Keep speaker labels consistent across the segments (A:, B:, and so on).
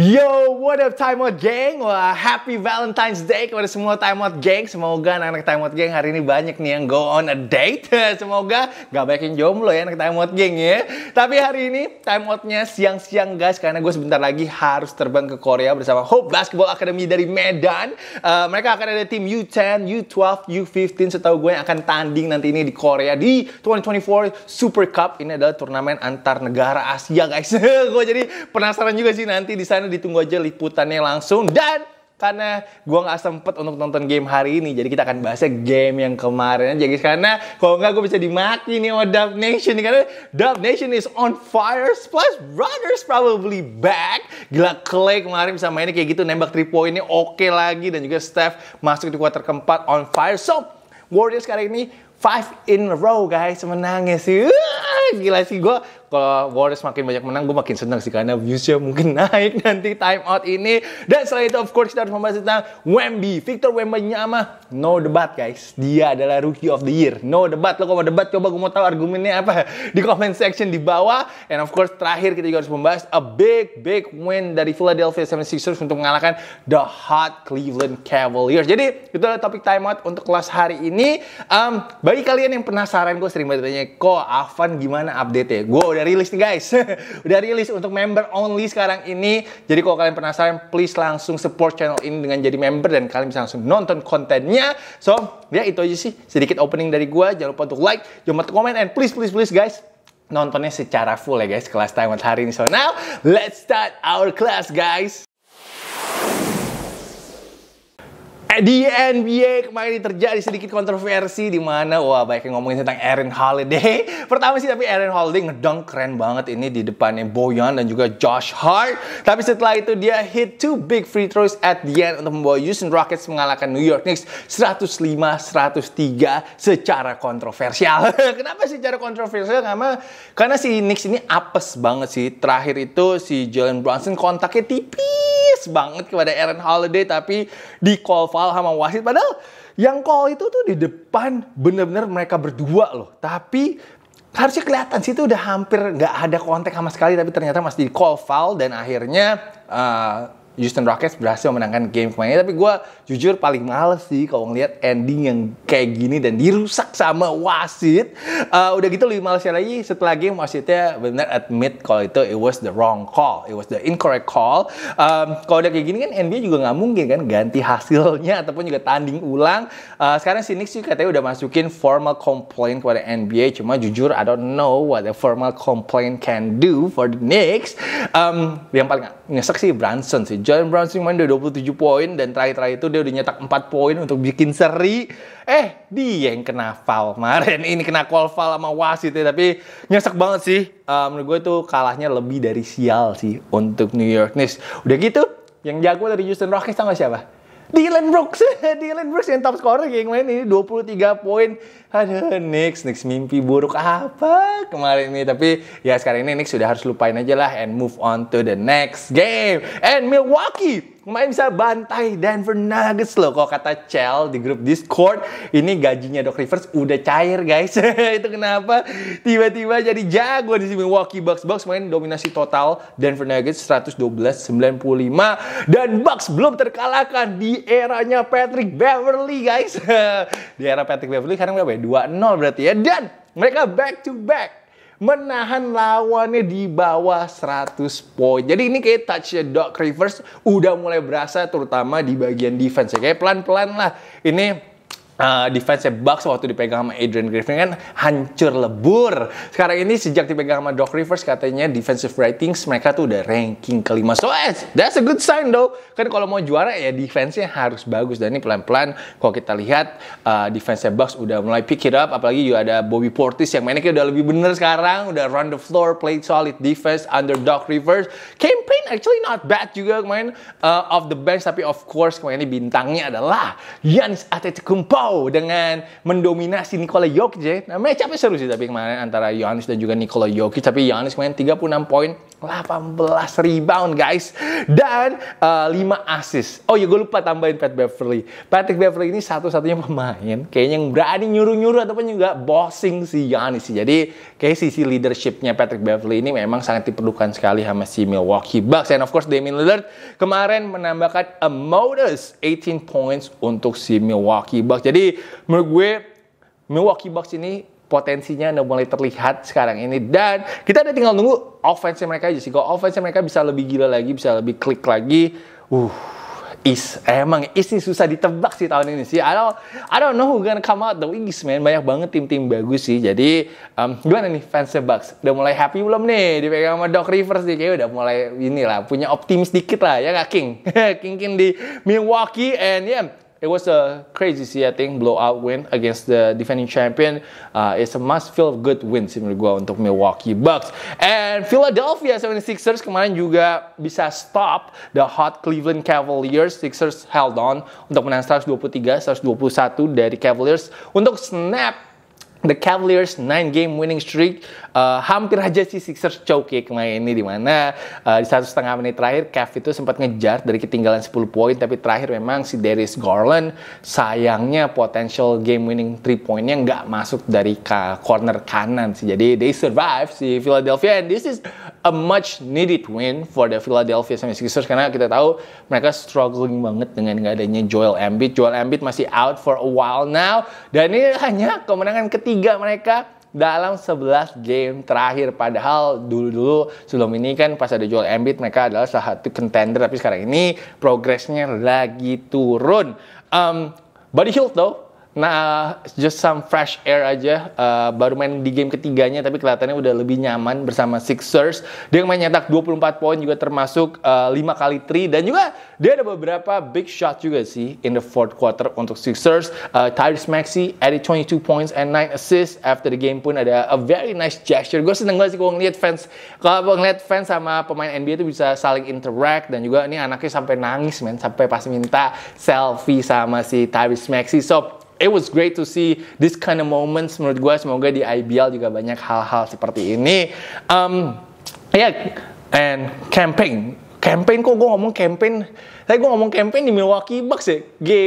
A: Yo, what up Time Out Gang? Wah, happy Valentine's Day kepada semua Time Out Gang. Semoga anak-anak Time Out Gang hari ini banyak nih yang go on a date. Semoga gak banyak yang jomblo ya anak Time Out Gang ya. Tapi hari ini Time Out-nya siang-siang guys, karena gue sebentar lagi harus terbang ke Korea bersama Hope Basketball Academy dari Medan. Uh, mereka akan ada tim U10, U12, U15 setahu gue yang akan tanding nanti ini di Korea di 2024 Super Cup. Ini adalah turnamen antar negara Asia guys. gue jadi penasaran juga sih nanti di sana ditunggu aja liputannya langsung dan karena gue gak sempet untuk nonton game hari ini jadi kita akan bahasnya game yang kemarin jadi karena kalau nggak gue bisa dimaki nih sama Dub Nation nih karena Dub Nation is on fire plus brothers probably back gila Clay kemarin bisa mainnya kayak gitu nembak 3 ini oke okay lagi dan juga Steph masuk di kuarter keempat on fire so Warriors kali ini five in a row guys menangnya sih gila sih gue kalau Warriors makin banyak menang gue makin senang sih karena viewsnya mungkin naik nanti time out ini dan selain itu of course kita harus membahas tentang Wemby Victor Wembanyama no debat guys dia adalah rookie of the year no debat lo kalau mau debat coba gue mau tahu argumennya apa di comment section di bawah and of course terakhir kita juga harus membahas a big big win dari Philadelphia 76ers untuk mengalahkan the hot Cleveland Cavaliers jadi itu adalah topik time out untuk kelas hari ini um, bagi kalian yang penasaran gue sering banget tanya kok Avan gimana update nya gue udah udah rilis nih guys. udah rilis untuk member only sekarang ini. Jadi kalau kalian penasaran, please langsung support channel ini dengan jadi member dan kalian bisa langsung nonton kontennya. So, ya itu aja sih sedikit opening dari gua. Jangan lupa untuk like, jangan lupa komen, and please, please, please guys, nontonnya secara full ya guys kelas Taiwan hari ini. So now, let's start our class guys. di NBA kemarin terjadi sedikit kontroversi di mana wah banyak yang ngomongin tentang Aaron Holiday. Pertama sih tapi Aaron Holiday ngedong keren banget ini di depannya Boyan dan juga Josh Hart. Tapi setelah itu dia hit two big free throws at the end untuk membawa Houston Rockets mengalahkan New York Knicks 105-103 secara kontroversial. Kenapa sih secara kontroversial? Karena karena si Knicks ini apes banget sih. Terakhir itu si Jalen Brunson kontaknya tipis banget kepada Aaron Holiday tapi di call Noval sama wasit padahal yang call itu tuh di depan bener-bener mereka berdua loh tapi harusnya kelihatan sih itu udah hampir nggak ada kontak sama sekali tapi ternyata masih di call foul dan akhirnya uh, Houston Rockets berhasil memenangkan game kemarin. Tapi gue jujur paling males sih kalau ngeliat ending yang kayak gini dan dirusak sama wasit. Uh, udah gitu lebih malesnya lagi setelah game wasitnya benar admit kalau itu it was the wrong call, it was the incorrect call. Um, kalau udah kayak gini kan NBA juga nggak mungkin kan ganti hasilnya ataupun juga tanding ulang. Uh, sekarang si Knicks sih katanya udah masukin formal complaint kepada NBA. Cuma jujur I don't know what the formal complaint can do for the Knicks. Um, yang paling nyesek sih Branson sih Jalen Brunson main udah 27 poin dan terakhir-terakhir itu dia udah nyetak 4 poin untuk bikin seri. Eh, dia yang kena foul kemarin. Ini kena call foul sama wasit ya, tapi nyesek banget sih. Uh, menurut gue itu kalahnya lebih dari sial sih untuk New York Knicks. Udah gitu, yang jago dari Houston Rockets tau siapa? Dylan Brooks, Dylan Brooks yang top scorer yang main ini 23 poin, aduh Nix, Nix mimpi buruk apa kemarin ini. Tapi ya sekarang ini Nix sudah harus lupain aja lah and move on to the next game. And Milwaukee kemarin bisa bantai Denver Nuggets loh. Kalau kata Chell di grup Discord, ini gajinya Doc Rivers udah cair guys. Itu kenapa tiba-tiba jadi jago di sini Milwaukee Bucks. Bucks main dominasi total Denver Nuggets 112-95 dan Bucks belum terkalahkan di eranya Patrick Beverly guys. di era Patrick Beverly sekarang berapa ya? 2-0 berarti ya. Dan mereka back to back menahan lawannya di bawah 100 poin. Jadi ini kayak touch the dog reverse udah mulai berasa terutama di bagian defense. Ya. Kayak pelan-pelan lah. Ini uh, eh, defense Bucks waktu dipegang sama Adrian Griffin kan hancur lebur. Sekarang ini sejak dipegang sama Doc Rivers katanya defensive ratings mereka tuh udah ranking kelima. So eh, that's a good sign though. Kan kalau mau juara ya defense-nya harus bagus dan ini pelan-pelan kalau kita lihat uh, eh, defense Bucks udah mulai pick it up apalagi juga ada Bobby Portis yang mainnya udah lebih bener sekarang, udah run the floor, play solid defense under Doc Rivers. Campaign actually not bad juga kemarin uh, off the bench tapi of course kemarin ini bintangnya adalah Giannis Antetokounmpo wow dengan mendominasi Nikola Jokic. Ya. Nah, match seru sih tapi kemarin antara Yohanes dan juga Nikola Jokic. Tapi Yohanes kemarin 36 poin, 18 rebound guys. Dan uh, eh, 5 assist. Oh ya gue lupa tambahin Pat Beverly. Patrick Beverly ini satu-satunya pemain kayaknya yang berani nyuruh-nyuruh ataupun juga bossing si Yohanes sih. Jadi kayak sisi leadershipnya Patrick Beverly ini memang sangat diperlukan sekali sama si Milwaukee Bucks. And of course Damian Lillard kemarin menambahkan a modest 18 points untuk si Milwaukee Bucks. Jadi jadi menurut gue Milwaukee Bucks ini potensinya udah mulai terlihat sekarang ini dan kita udah tinggal nunggu offense mereka aja sih. Kalau offense mereka bisa lebih gila lagi, bisa lebih klik lagi. Uh, Is emang Is ini susah ditebak sih tahun ini sih. I don't I don't know who gonna come out the wings man. Banyak banget tim-tim bagus sih. Jadi um, gimana nih fans Bucks? Udah mulai happy belum nih dipegang sama Doc Rivers nih? Kayaknya udah mulai inilah punya optimis dikit lah ya gak King. King King di Milwaukee and yeah, It was a crazy setting, blowout win against the defending champion. Uh, it's a must feel of good win sih menurut gue untuk Milwaukee Bucks. And Philadelphia 76ers kemarin juga bisa stop the hot Cleveland Cavaliers. Sixers held on untuk menang 123-121 dari Cavaliers. Untuk snap The Cavaliers 9 game winning streak uh, hampir aja si Sixers choke ya kemarin ini di mana uh, di satu setengah menit terakhir Cav itu sempat ngejar dari ketinggalan 10 poin tapi terakhir memang si Darius Garland sayangnya potential game winning 3 pointnya nggak masuk dari ka corner kanan sih jadi they survive si Philadelphia and this is a much needed win for the Philadelphia 76ers karena kita tahu mereka struggling banget dengan gak adanya Joel Embiid. Joel Embiid masih out for a while now dan ini hanya kemenangan ketiga mereka dalam 11 game terakhir padahal dulu-dulu sebelum ini kan pas ada Joel Embiid mereka adalah salah satu contender tapi sekarang ini progresnya lagi turun. Um, Buddy Hield though Nah, just some fresh air aja. Uh, baru main di game ketiganya, tapi kelihatannya udah lebih nyaman bersama Sixers. Dia main nyetak 24 poin juga termasuk uh, eh, 5 kali 3. Dan juga dia ada beberapa big shot juga sih in the fourth quarter untuk Sixers. Uh, Tyrese Maxey added 22 points and 9 assists. After the game pun ada a very nice gesture. Gue seneng banget sih kalau ngeliat fans. Kalau ngeliat fans sama pemain NBA itu bisa saling interact. Dan juga ini anaknya sampai nangis men. Sampai pas minta selfie sama si Tyrese Maxey. So, it was great to see this kind of moments menurut gue semoga di IBL juga banyak hal-hal seperti ini um, yeah and campaign campaign kok gue ngomong campaign tapi gue ngomong campaign di Milwaukee Bucks ya,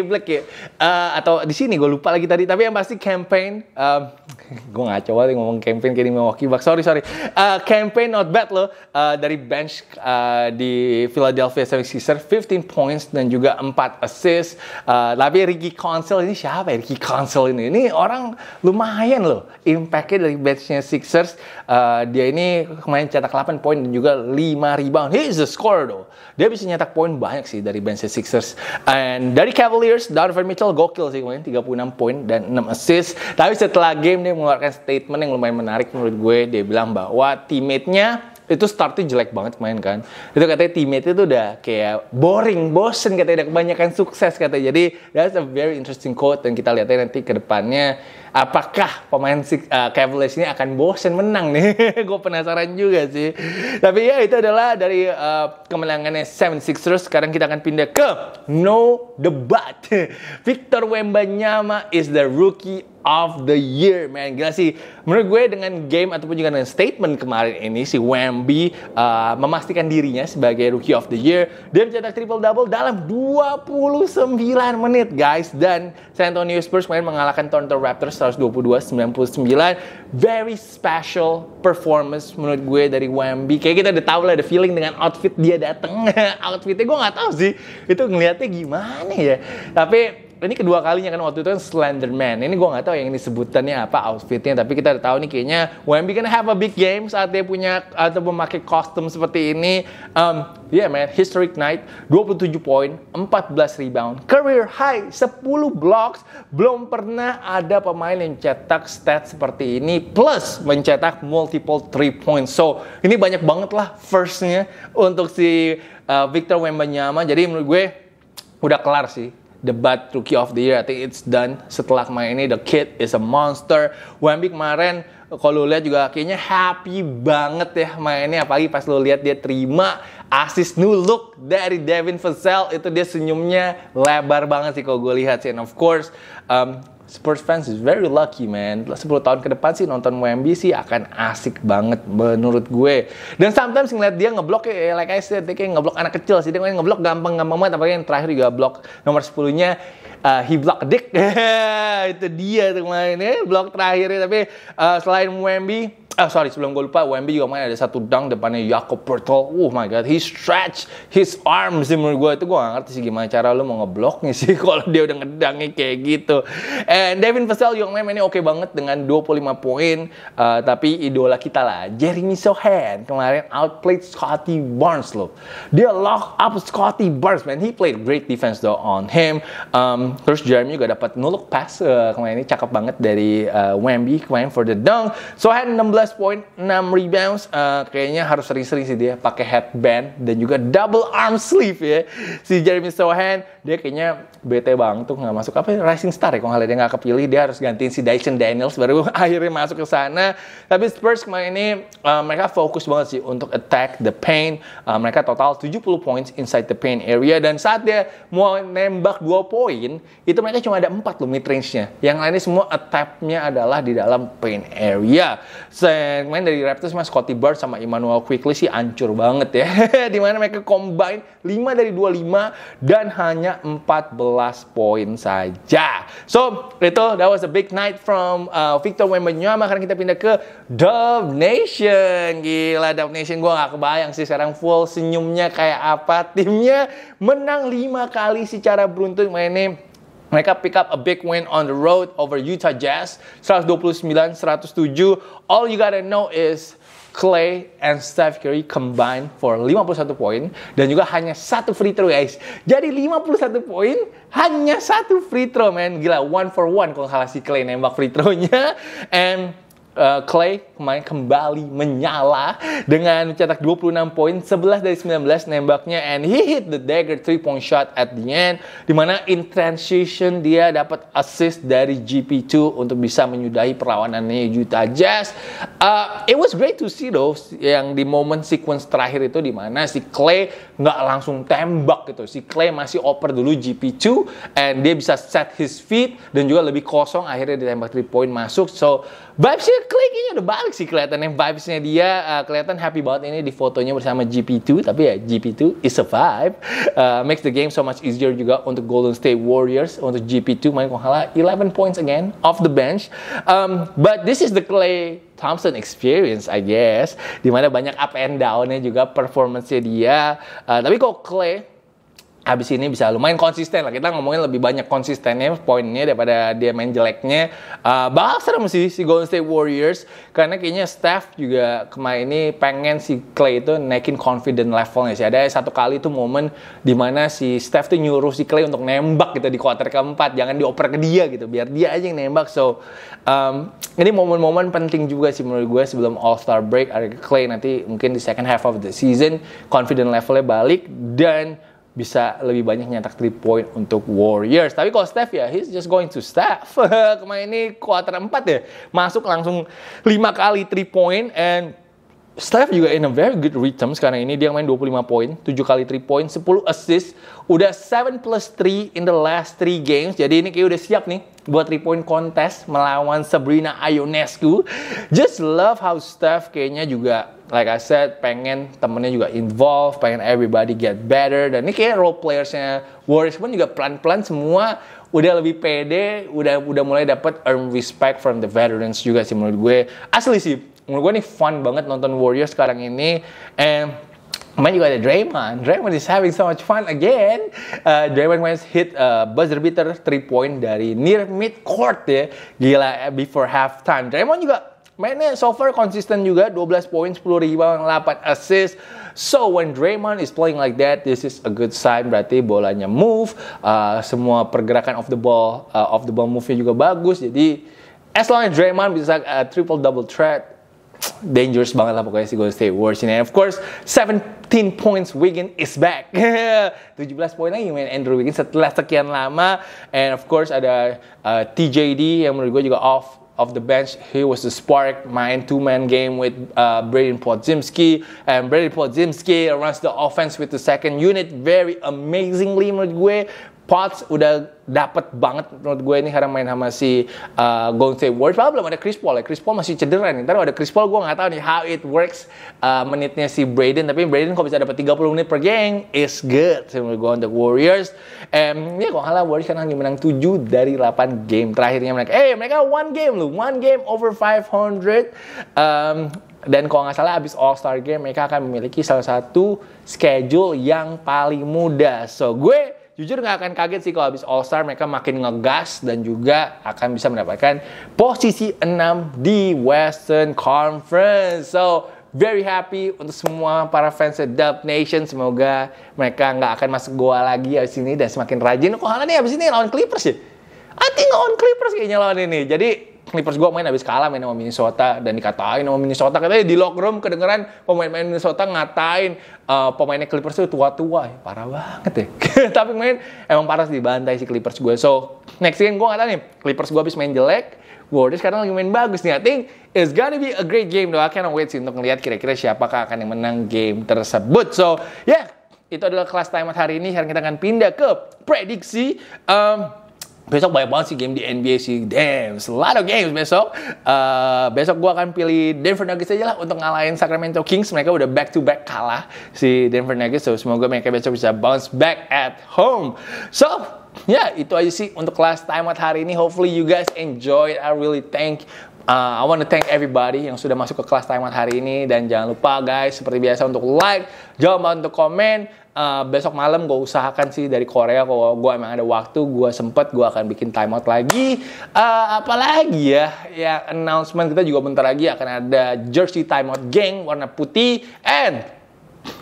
A: Black ya. Uh, atau di sini gue lupa lagi tadi. Tapi yang pasti campaign, uh, eh, gue ngaco banget ngomong campaign kayak di Milwaukee Bucks. Sorry sorry. Uh, campaign not bad loh uh, dari bench uh, di Philadelphia 76ers 15 points dan juga 4 assist. Uh, tapi Ricky Council ini siapa ya Ricky Council ini? Ini orang lumayan loh impactnya dari benchnya Sixers. Uh, dia ini kemarin cetak 8 poin dan juga 5 rebound. He is a scorer though. Dia bisa nyetak poin banyak sih dari dari Ben Sixers and dari Cavaliers Donovan Mitchell gokil sih kemarin 36 poin dan 6 assist tapi setelah game dia mengeluarkan statement yang lumayan menarik menurut gue dia bilang bahwa teammate-nya itu startnya jelek banget main kan itu katanya teammate itu udah kayak boring bosen katanya udah kebanyakan sukses katanya jadi that's a very interesting quote dan kita lihatnya nanti ke depannya apakah pemain uh, Cavaliers ini akan bosen menang nih? Gue penasaran juga sih. Tapi ya itu adalah dari uh, kemenangannya 76ers. Sekarang kita akan pindah ke no debat. Victor Wembanyama is the rookie of the year, man. Gila sih. Menurut gue dengan game ataupun juga dengan statement kemarin ini si Wemby uh, memastikan dirinya sebagai rookie of the year. Dia mencetak triple double dalam 29 menit, guys. Dan San Antonio Spurs kemarin mengalahkan Toronto Raptors 122 99 very special performance menurut gue dari WMB kayak kita udah tau lah the feeling dengan outfit dia dateng outfitnya gue gak tau sih itu ngeliatnya gimana ya tapi ini kedua kalinya kan waktu itu kan Slenderman. Ini gue nggak tahu yang ini sebutannya apa outfitnya, tapi kita udah tahu nih kayaknya Wemby kan have a big game saat dia punya atau memakai kostum seperti ini. Um, yeah man, historic night, 27 poin, 14 rebound, career high, 10 blocks. Belum pernah ada pemain yang cetak stat seperti ini plus mencetak multiple three points. So ini banyak banget lah firstnya untuk si uh, Victor Wembanyama. Jadi menurut gue udah kelar sih debat Rookie of the Year. I think it's done setelah kemarin ini. The Kid is a monster. Wemby kemarin kalau lihat juga kayaknya happy banget ya mainnya apalagi pas lo lihat dia terima asis new look dari Devin Vassell itu dia senyumnya lebar banget sih kalau gue lihat sih and of course um, Spurs fans is very lucky man 10 tahun ke depan sih nonton Wemby sih akan asik banget menurut gue dan sometimes ngeliat dia ngeblok kayak eh, like I said dia kayak ngeblok anak kecil sih dia ngeblok gampang-gampang banget apalagi yang terakhir juga blok nomor 10 nya uh, he block dick itu dia tuh kemarin ya blok terakhirnya tapi uh, selain Wemby eh sorry, sebelum gue lupa, WMB juga main ada satu dunk depannya Jakob Pertol. Oh my God, he stretch his arms sih menurut gue. Itu gue gak ngerti sih gimana cara lo mau ngebloknya sih kalau dia udah ngedangnya kayak gitu. And Devin Vassell juga main ini oke okay banget dengan 25 poin. Uh, tapi idola kita lah, Jeremy Sohan kemarin outplayed Scotty Barnes loh. Dia lock up Scotty Barnes, man. He played great defense though on him. Um, terus Jeremy juga dapat nuluk pass uh, kemarin ini cakep banget dari uh, Wemby kemarin for the dunk. Sohan 16 17 poin, 6 rebounds. Uh, kayaknya harus sering-sering sih dia pakai headband dan juga double arm sleeve ya. Si Jeremy Sohan, dia kayaknya bete banget tuh nggak masuk apa ya, Rising Star ya kalau nggak dia nggak kepilih dia harus gantiin si Dyson Daniels baru akhirnya masuk ke sana. Tapi Spurs kemarin ini uh, mereka fokus banget sih untuk attack the paint. Uh, mereka total 70 points inside the paint area dan saat dia mau nembak 2 poin itu mereka cuma ada 4 loh mid range-nya. Yang lainnya semua attack nya adalah di dalam paint area. So, Cleveland. Main dari Raptors mas Scotty Barnes sama Emmanuel Quickly sih ancur banget ya. Dimana mereka combine 5 dari 25 dan hanya 14 poin saja. So, itu that was a big night from uh, Victor Wembanyama. Karena kita pindah ke Dove Nation. Gila Dove Nation gue gak kebayang sih sekarang full senyumnya kayak apa. Timnya menang 5 kali secara beruntun mainnya mereka pick up a big win on the road over Utah Jazz 129-107. All you gotta know is Clay and Steph Curry combined for 51 poin dan juga hanya satu free throw guys. Jadi 51 poin hanya satu free throw man. Gila one for one kalau kalah si Clay nembak free throw-nya and Uh, Clay kemarin kembali menyala dengan mencetak 26 poin, 11 dari 19 nembaknya and he hit the dagger three point shot at the end dimana in transition dia dapat assist dari GP2 untuk bisa menyudahi perlawanannya Juta Jazz. Uh, it was great to see though yang di moment sequence terakhir itu dimana si Clay nggak langsung tembak gitu. Si Clay masih oper dulu GP2 and dia bisa set his feet dan juga lebih kosong akhirnya ditembak 3 point masuk. So vibesnya Clay kayaknya udah balik sih kelihatannya vibesnya dia uh, kelihatan happy banget ini di fotonya bersama GP2 tapi ya GP2 is a vibe. Uh, makes the game so much easier juga untuk Golden State Warriors untuk GP2 main kalau 11 points again off the bench. Um, but this is the Clay Thompson Experience, I guess. Dimana banyak up and down-nya juga performance-nya dia. Uh, tapi kok Clay habis ini bisa lumayan konsisten lah kita ngomongin lebih banyak konsistennya poinnya daripada dia main jeleknya uh, bakal serem sih si Golden State Warriors karena kayaknya Steph juga kemarin ini pengen si Clay itu naikin confident levelnya sih ada satu kali itu momen dimana si Steph tuh nyuruh si Clay untuk nembak gitu di kuarter keempat jangan dioper ke dia gitu biar dia aja yang nembak so um, ini momen-momen penting juga sih menurut gue sebelum All Star break ada Clay nanti mungkin di second half of the season confident levelnya balik dan bisa lebih banyak nyetak 3 point untuk Warriors. Tapi kalau Steph ya, he's just going to Steph. Kemarin ini kuarter 4 ya, masuk langsung 5 kali 3 point and Steph juga in a very good rhythm sekarang ini. Dia main 25 poin, 7 kali 3 point, 10 assist. Udah 7 plus 3 in the last 3 games. Jadi ini kayak udah siap nih buat 3 point contest melawan Sabrina Ionescu. Just love how Steph kayaknya juga like I said pengen temennya juga involved, pengen everybody get better. Dan ini kayak role playersnya Warriors pun juga pelan-pelan semua udah lebih pede, udah udah mulai dapat earn respect from the veterans juga sih menurut gue. Asli sih menurut gue nih fun banget nonton Warriors sekarang ini and juga ada Draymond. Draymond is having so much fun again. Uh, Draymond Wayne hit uh, buzzer beater three point dari near mid court ya. Gila eh, before halftime. Draymond juga mainnya so far konsisten juga 12 poin, 10 rebound, 8 assist. So when Draymond is playing like that, this is a good sign. Berarti bolanya move, uh, semua pergerakan of the ball, uh, of the ball move-nya juga bagus. Jadi as long as Draymond bisa uh, triple double threat, dangerous banget lah pokoknya si Golden State Warriors ini. And of course, 17 points Wiggins is back. 17 poin lagi main Andrew Wiggins setelah sekian lama. And of course ada uh, TJD yang menurut gue juga off of the bench. He was the spark. Main two-man game with uh, Braden Podzimski. And Braden Podzimski runs the offense with the second unit. Very amazingly menurut gue. Potts udah dapet banget menurut gue ini karena main sama si uh, Golden State Warriors. Padahal belum ada Chris Paul ya. Chris Paul masih cedera nih. Ntar ada Chris Paul gue gak tahu nih how it works uh, menitnya si Braden. Tapi Braden kok bisa dapet 30 menit per game is good. Menurut gue untuk Warriors. And, ya kok kalah Warriors kan lagi menang 7 dari 8 game terakhirnya mereka. Eh hey, mereka one game loh. One game over 500. Um, dan kalau nggak salah abis All Star Game mereka akan memiliki salah satu schedule yang paling mudah. So gue jujur nggak akan kaget sih kalau habis All Star mereka makin ngegas dan juga akan bisa mendapatkan posisi 6 di Western Conference. So very happy untuk semua para fans Dub Nation. Semoga mereka nggak akan masuk goa lagi di sini dan semakin rajin. Kok oh, ini habis ini lawan Clippers ya? I think lawan Clippers kayaknya lawan ini. Jadi Clippers gue main habis kalah main sama Minnesota dan dikatain sama Minnesota katanya di locker room kedengeran pemain-pemain Minnesota ngatain uh, pemainnya Clippers itu tua-tua ya, parah banget ya tapi main emang parah sih dibantai si Clippers gue so next game gue ngatain nih Clippers gue habis main jelek Warriors sekarang lagi main bagus nih I think it's gonna be a great game though I cannot wait sih untuk ngeliat kira-kira siapakah akan yang menang game tersebut so ya yeah, itu adalah kelas timeout hari ini sekarang kita akan pindah ke prediksi um, Besok banyak banget sih game di NBA sih. Damn, a lot of games besok. Uh, besok gue akan pilih Denver Nuggets aja lah untuk ngalahin Sacramento Kings. Mereka udah back to back kalah si Denver Nuggets. So semoga mereka besok bisa bounce back at home. So ya yeah, itu aja sih untuk last time out hari ini. Hopefully you guys enjoy I really thank Uh, I want to thank everybody yang sudah masuk ke kelas Taiwan hari ini dan jangan lupa guys seperti biasa untuk like, jangan lupa untuk komen. Uh, besok malam gue usahakan sih dari Korea kalau gue emang ada waktu, gue sempet gue akan bikin timeout lagi. Uh, apalagi ya, ya announcement kita juga bentar lagi akan ada jersey timeout gang warna putih and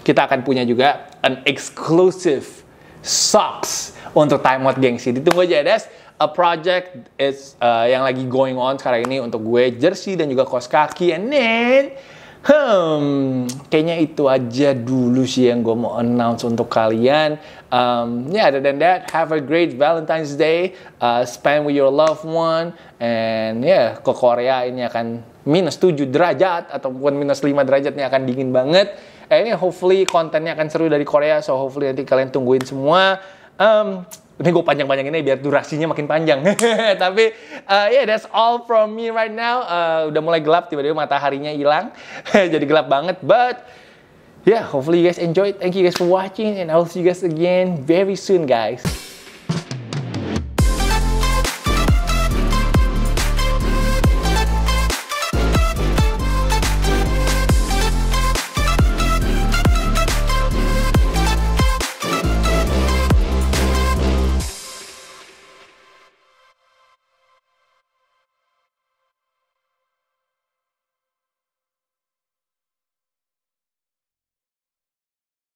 A: kita akan punya juga an exclusive socks untuk timeout gang sih. Ditunggu aja, ya Des a project is uh, yang lagi going on sekarang ini untuk gue jersey dan juga kos kaki and then Hmm, kayaknya itu aja dulu sih yang gue mau announce untuk kalian. Um, yeah, other than that, have a great Valentine's Day. Uh, spend with your loved one. And yeah, ke Korea ini akan minus 7 derajat ataupun minus 5 ini akan dingin banget. ini ini hopefully kontennya akan seru dari Korea, so hopefully nanti kalian tungguin semua. Um, ini gue panjang-panjang ini biar durasinya makin panjang. Tapi uh, yeah that's all from me right now. Uh, udah mulai gelap tiba-tiba mataharinya hilang. Jadi gelap banget but yeah, hopefully you guys enjoyed. Thank you guys for watching and I'll see you guys again very soon guys.